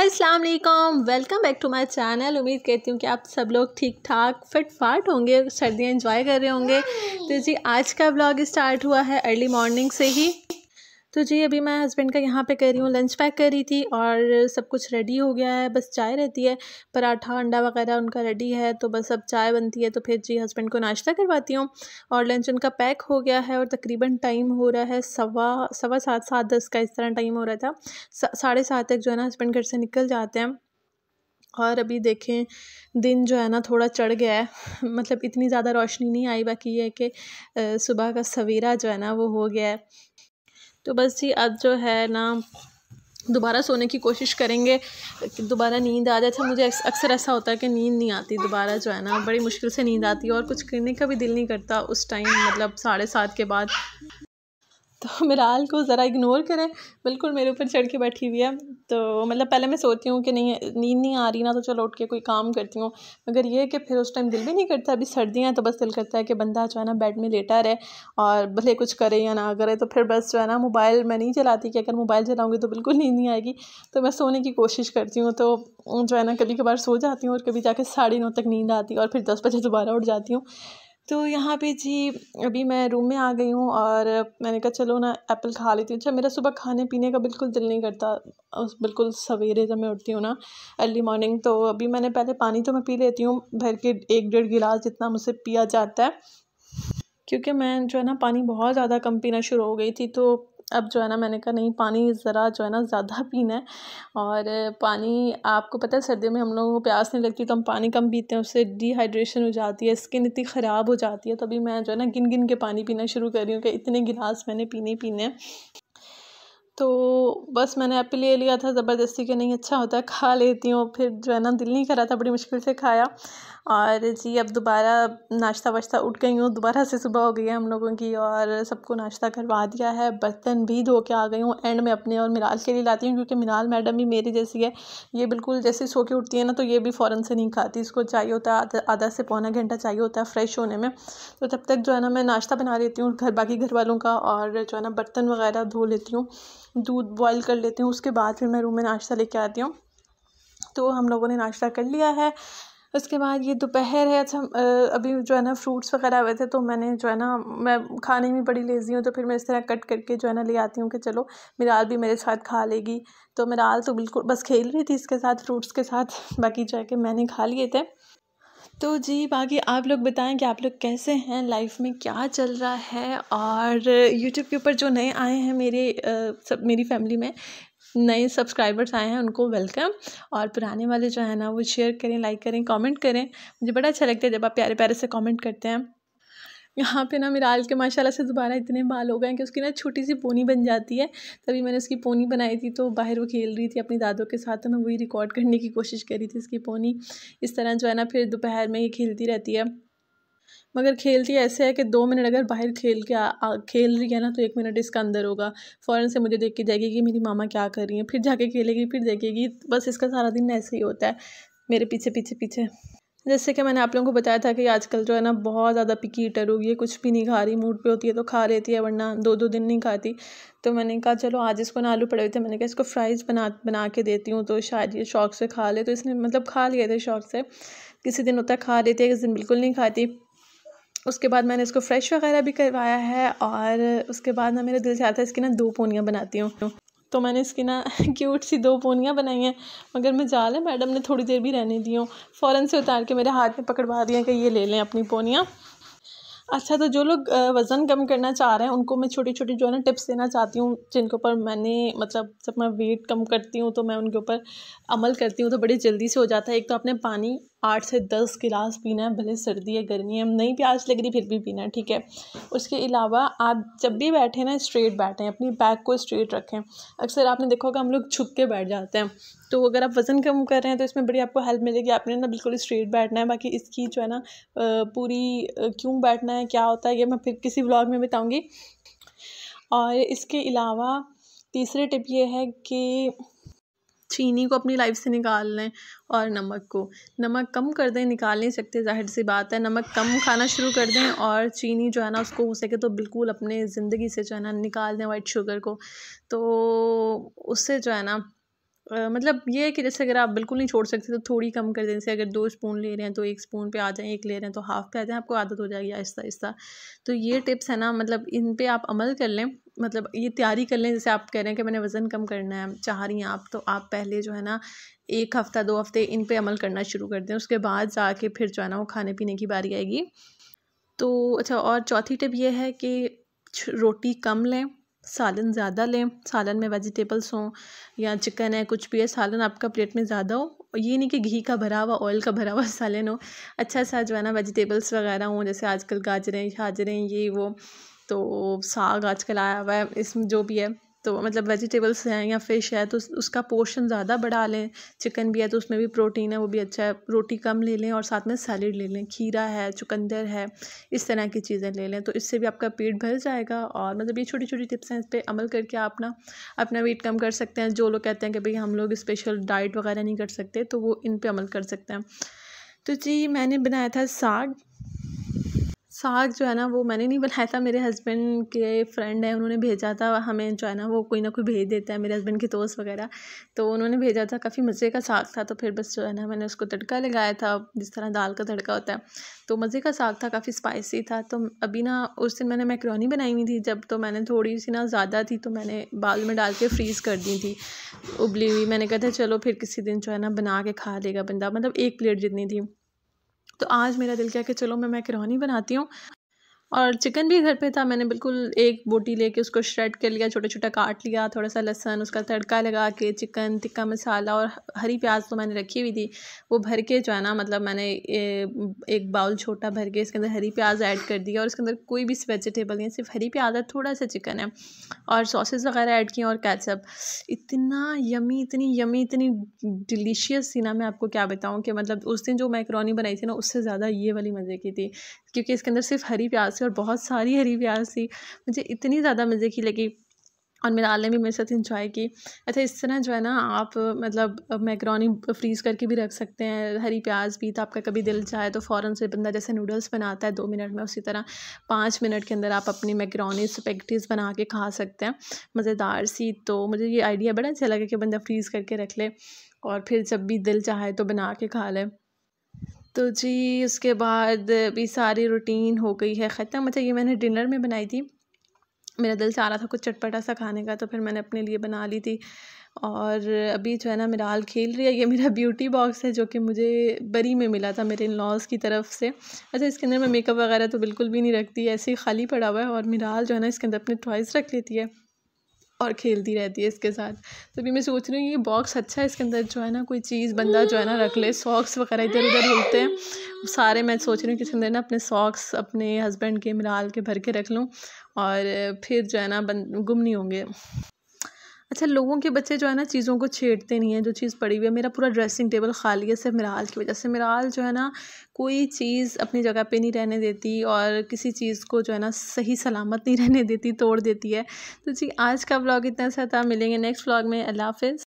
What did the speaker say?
अस्सलाम वालेकुम welcome back to my channel उम्मीद करती हूँ कि आप सब लोग ठीक ठाक फिट फाट होंगे सर्दियाँ इन्जॉय कर रहे होंगे तो जी आज का ब्लॉग स्टार्ट हुआ है अर्ली मॉर्निंग से ही तो जी अभी मैं हस्बैंड का यहाँ पे कर रही हूँ लंच पैक कर रही थी और सब कुछ रेडी हो गया है बस चाय रहती है पराठा अंडा वगैरह उनका रेडी है तो बस अब चाय बनती है तो फिर जी हस्बैंड को नाश्ता करवाती हूँ और लंच उनका पैक हो गया है और तकरीबन टाइम हो रहा है सवा सवा सात सात दस का इस तरह टाइम हो रहा था साढ़े सात तक जो है ना हस्बैंड घर से निकल जाते हैं और अभी देखें दिन जो है ना थोड़ा चढ़ गया है मतलब इतनी ज़्यादा रोशनी नहीं आई बाकी ये है कि सुबह का सवेरा जो है ना वो हो गया है तो बस जी अब जो है ना दोबारा सोने की कोशिश करेंगे दोबारा नींद आ जाए था तो मुझे अक्सर ऐसा होता है कि नींद नहीं आती दोबारा जो है ना बड़ी मुश्किल से नींद आती है और कुछ करने का भी दिल नहीं करता उस टाइम मतलब साढ़े सात के बाद तो मेरा को ज़रा इग्नोर करें बिल्कुल मेरे ऊपर चढ़ के बैठी हुई है तो मतलब पहले मैं सोचती हूँ कि नहीं नींद नहीं आ रही ना तो चलो उठ के कोई काम करती हूँ मगर ये कि फिर उस टाइम दिल भी नहीं करता अभी सर्दियाँ हैं तो बस दिल करता है कि बंदा जो है ना बेड में लेटा रहे और भले कुछ करे या ना करे तो फिर बस जो है ना मोबाइल मैं नहीं चलाती कि अगर मोबाइल चलाऊँगी तो बिल्कुल नींद नहीं आएगी तो मैं सोने की कोशिश करती हूँ तो जो है ना कभी कभार सो जाती हूँ और कभी जाके साढ़े नौ तक नींद आती है और फिर दस बजे दोबारा उठ जाती हूँ तो यहाँ पे जी अभी मैं रूम में आ गई हूँ और मैंने कहा चलो ना एप्पल खा लेती हूँ अच्छा मेरा सुबह खाने पीने का बिल्कुल दिल नहीं करता बिल्कुल सवेरे जब मैं उठती हूँ ना अर्ली मॉर्निंग तो अभी मैंने पहले पानी तो मैं पी लेती हूँ भर के एक डेढ़ गिलास जितना मुझसे पिया जाता है क्योंकि मैं जो है ना पानी बहुत ज़्यादा कम पीना शुरू हो गई थी तो अब जो है ना मैंने कहा नहीं पानी ज़रा जो है ना ज़्यादा पीना है और पानी आपको पता है सर्दियों में हम लोगों को प्यास नहीं लगती तो हम पानी कम पीते हैं उससे डिहाइड्रेशन हो जाती है स्किन इतनी ख़राब हो जाती है तो अभी मैं जो है ना गिन गिन के पानी पीना शुरू कर रही हूँ कि इतने गिलास मैंने पीने पीने हैं तो बस मैंने एप्पल ले लिया था ज़बरदस्ती के नहीं अच्छा होता है खा लेती हूँ फिर जो है ना दिल नहीं करा था बड़ी मुश्किल से खाया और जी अब दोबारा नाश्ता वाश्ता उठ गई हूँ दोबारा से सुबह हो गई है हम लोगों की और सबको नाश्ता करवा दिया है बर्तन भी धो के आ गई हूँ एंड में अपने और मिराल के लिए लाती हूँ क्योंकि मिराल मैडम भी मेरी जैसी है ये बिल्कुल जैसे सो के उठती है ना तो ये भी फ़ौरन से नहीं खाती इसको चाहिए होता है आधा से पौना घंटा चाहिए होता है फ्रेश होने में तो तब तक जो है ना मैं नाश्ता बना लेती हूँ घर बाकी घर वालों का और जो है ना बर्तन वगैरह धो लेती हूँ दूध बॉईल कर लेती हूँ उसके बाद फिर मैं रूम में नाश्ता लेके आती हूँ तो हम लोगों ने नाश्ता कर लिया है उसके बाद ये दोपहर है अच्छा अभी जो है ना फ्रूट्स वगैरह हुए थे तो मैंने जो है ना मैं खाने में बड़ी लेजी हूँ तो फिर मैं इस तरह कट करके जो है ना ले आती हूँ कि चलो मिराल भी मेरे साथ खा लेगी तो मिराल तो बिल्कुल बस खेल रही थी इसके साथ फ्रूट्स के साथ बाकी जो है कि मैंने खा लिए थे तो जी बाकी आप लोग बताएं कि आप लोग कैसे हैं लाइफ में क्या चल रहा है और यूट्यूब के ऊपर जो नए आए हैं मेरे सब मेरी फैमिली में नए सब्सक्राइबर्स आए हैं उनको वेलकम और पुराने वाले जो है ना वो शेयर करें लाइक करें कमेंट करें मुझे बड़ा अच्छा लगता है जब आप प्यारे प्यारे से कमेंट करते हैं यहाँ पे ना मेरा आल के माशाल्लाह से दोबारा इतने बाल हो गए हैं कि उसकी ना छोटी सी पोनी बन जाती है तभी मैंने उसकी पोनी बनाई थी तो बाहर वो खेल रही थी अपनी दादों के साथ तो मैं वही रिकॉर्ड करने की कोशिश करी थी इसकी पोनी इस तरह जो है ना फिर दोपहर में ये खेलती रहती है मगर खेलती ऐसे है कि दो मिनट अगर बाहर खेल के आ, आ, खेल रही है ना तो एक मिनट इसका अंदर होगा फ़ौरन से मुझे देख के जाएगी कि मेरी मामा क्या कर रही हैं फिर जाके खेलेगी फिर देखेगी बस इसका सारा दिन ऐसे ही होता है मेरे पीछे पीछे पीछे जैसे कि मैंने आप लोगों को बताया था कि आजकल जो है ना बहुत ज़्यादा पिकी ईटर होगी है कुछ भी नहीं खा रही मूड पे होती है तो खा लेती है वरना दो दो दिन नहीं खाती तो मैंने कहा चलो आज इसको ना आलू पड़े हुए थे मैंने कहा इसको फ्राइज़ बना बना के देती हूँ तो शायद ये शौक़ से खा ले तो इसने मतलब खा लिए थे शौक़ से किसी दिन होता खा लेती है किसी दिन बिल्कुल नहीं खाती उसके बाद मैंने इसको फ्रेश वगैरह भी करवाया है और उसके बाद ना मेरे दिल से आता है इसकी ना दो पोनियाँ बनाती हूँ तो मैंने इसकी ना क्यूट सी दो पोनियाँ बनाई हैं मगर मैं जा है मैडम ने थोड़ी देर भी रहने दी हूँ फ़ौरन से उतार के मेरे हाथ में पकड़वा दिया कि ये ले लें अपनी पोनियाँ अच्छा तो जो लोग वज़न कम करना चाह रहे हैं उनको मैं छोटी छोटी जो है ना टिप्स देना चाहती हूँ जिनके ऊपर मैंने मतलब जब मैं वेट कम करती हूँ तो मैं उनके ऊपर अमल करती हूँ तो बड़ी जल्दी से हो जाता है एक तो आपने पानी आठ से दस गिलास पीना है भले सर्दी है गर्मी है नहीं प्यास लग रही फिर भी पीना है ठीक है उसके अलावा आप जब भी बैठें ना स्ट्रेट बैठें अपनी बैक को स्ट्रेट रखें अक्सर आपने देखा होगा हम लोग झुक के बैठ जाते हैं तो अगर आप वज़न कम कर रहे हैं तो इसमें बड़ी आपको हेल्प मिलेगी आपने ना बिल्कुल स्ट्रेट बैठना है बाकी इसकी जो है ना पूरी क्यों बैठना है क्या होता है ये मैं फिर किसी ब्लॉग में बताऊँगी और इसके अलावा तीसरी टिप ये है कि चीनी को अपनी लाइफ से निकाल लें और नमक को नमक कम कर दें निकाल नहीं सकते जाहिर सी बात है नमक कम खाना शुरू कर दें और चीनी जो है ना उसको हो सके तो बिल्कुल अपने ज़िंदगी से जो है ना निकाल दें वाइट शुगर को तो उससे जो है ना मतलब ये है कि जैसे अगर आप बिल्कुल नहीं छोड़ सकते तो थोड़ी कम कर दें जैसे अगर दो स्पून ले रहे हैं तो एक स्पून पे आ जाएं एक ले रहे हैं तो हाफ़ पे आ जाएं आपको आदत हो जाएगी आहिस्ता आहिस्ता तो ये टिप्स है ना मतलब इन पे आप अमल कर लें मतलब ये तैयारी कर लें जैसे आप कह रहे हैं कि मैंने वज़न कम करना है चाह रही हैं आप तो आप पहले जो है ना एक हफ़्ता दो हफ़्ते इन पर अमल करना शुरू कर दें उसके बाद जाके फिर जो है ना वो खाने पीने की बारी आएगी तो अच्छा और चौथी टिप ये है कि रोटी कम लें सालन ज़्यादा लें सालन में वेजिटेबल्स हों या चिकन है कुछ भी है सालन आपका प्लेट में ज़्यादा हो और ये नहीं कि घी का भरा हुआ ऑयल का भरा हुआ सालन हो अच्छा सा जो है ना वेजिटेबल्स वगैरह हों जैसे आजकल गाजरें शाजरें ये वो तो साग आजकल आया हुआ है इसमें जो भी है तो मतलब वेजिटेबल्स हैं या फ़िश है तो उसका पोर्शन ज़्यादा बढ़ा लें चिकन भी है तो उसमें भी प्रोटीन है वो भी अच्छा है रोटी कम ले लें और साथ में सैलड ले लें खीरा है चुकंदर है इस तरह की चीज़ें ले लें तो इससे भी आपका पेट भर जाएगा और मतलब ये छोटी छोटी टिप्स हैं इस पर अमल करके आप ना अपना वेट कम कर सकते हैं जो लोग कहते हैं कि भाई हम लोग स्पेशल डाइट वगैरह नहीं कर सकते तो वो इन पर अमल कर सकते हैं तो जी मैंने बनाया था साग साग जो है ना वो मैंने नहीं बनाया था मेरे हस्बैंड के फ्रेंड है उन्होंने भेजा था हमें जो है ना वो कोई ना कोई भेज देता है मेरे हस्बैंड के दोस्त वगैरह तो उन्होंने भेजा था काफ़ी मज़े का साग था तो फिर बस जो है ना मैंने उसको तड़का लगाया था जिस तरह दाल का तड़का होता है तो मज़े का साग था काफ़ी स्पाइसी था तो अभी ना उस दिन मैंने मैक्रोनी बनाई हुई थी जब तो मैंने थोड़ी सी ना ज़्यादा थी तो मैंने बाल में डाल के फ्रीज़ कर दी थी उबली हुई मैंने कहा था चलो फिर किसी दिन जो है ना बना के खा लेगा बंदा मतलब एक प्लेट जितनी थी तो आज मेरा दिल किया कि चलो मैं मैकरोनी बनाती हूँ और चिकन भी घर पे था मैंने बिल्कुल एक बोटी लेके उसको श्रेड कर लिया छोटा छोटा काट लिया थोड़ा सा लहसन उसका तड़का लगा के चिकन टिक्का मसाला और हरी प्याज तो मैंने रखी हुई थी वो भर के जो है ना मतलब मैंने एक बाउल छोटा भर के इसके अंदर हरी प्याज ऐड कर दिया और इसके अंदर कोई भी वेजिटेबल नहीं सिर्फ हरी प्याज है थोड़ा सा चिकन है और सॉसेज वगैरह ऐड किए और कैचअप इतना यमी इतनी यमी इतनी डिलीशियस थी ना मैं आपको क्या बताऊँ कि मतलब उस दिन जो मैक्रोनी बनाई थी ना उससे ज़्यादा ये वाली मज़े की थी क्योंकि इसके अंदर सिर्फ हरी प्याज थी और बहुत सारी हरी प्याज थी मुझे इतनी ज़्यादा मज़े की लगी और मेरा आलने भी मेरे साथ इंजॉय की अच्छा इस तरह जो है ना आप मतलब मैक्रोनी फ्रीज़ करके भी रख सकते हैं हरी प्याज भी तो आपका कभी दिल चाहे तो फ़ौरन से बंदा जैसे नूडल्स बनाता है दो मिनट में उसी तरह पाँच मिनट के अंदर आप अपनी मैक्रोनी स्पेगटीज़ बना के खा सकते हैं मज़ेदार सी तो मुझे ये आइडिया बड़ा अच्छा लगा कि बंदा फ्रीज़ करके रख ले और फिर जब भी दिल चाहे तो बना के खा ले तो जी उसके बाद भी सारी रूटीन हो गई है ख़त्म अच्छा ये मैंने डिनर में बनाई थी मेरा दिल चाह रहा था कुछ चटपटा सा खाने का तो फिर मैंने अपने लिए बना ली थी और अभी जो है ना मिराल खेल रही है ये मेरा ब्यूटी बॉक्स है जो कि मुझे बरी में मिला था मेरे इन लॉज की तरफ से अच्छा इसके अंदर मैं मेकअप वगैरह तो बिल्कुल भी नहीं रखती ऐसे ही खाली पड़ा हुआ है और मिराल जो है ना इसके अंदर अपने टॉयस रख लेती है और खेलती रहती है इसके साथ तभी तो मैं सोच रही हूँ ये बॉक्स अच्छा है इसके अंदर जो है ना कोई चीज़ बंदा जो है ना रख ले सॉक्स वगैरह इधर उधर होते हैं सारे मैं सोच रही हूँ कि इसके अंदर ना अपने सॉक्स अपने हस्बैंड के मिलाल के भर के रख लूँ और फिर जो है ना गुम नहीं होंगे अच्छा लोगों के बच्चे जो है ना चीज़ों को छेड़ते नहीं हैं जो चीज़ पड़ी हुई है मेरा पूरा ड्रेसिंग टेबल खाली है सिर्फ मिराल की वजह से मिराल जो है ना कोई चीज़ अपनी जगह पे नहीं रहने देती और किसी चीज़ को जो है ना सही सलामत नहीं रहने देती तोड़ देती है तो जी आज का ब्लॉग इतना सा था मिलेंगे नेक्स्ट ब्लॉग में अल्लाह हाफिज़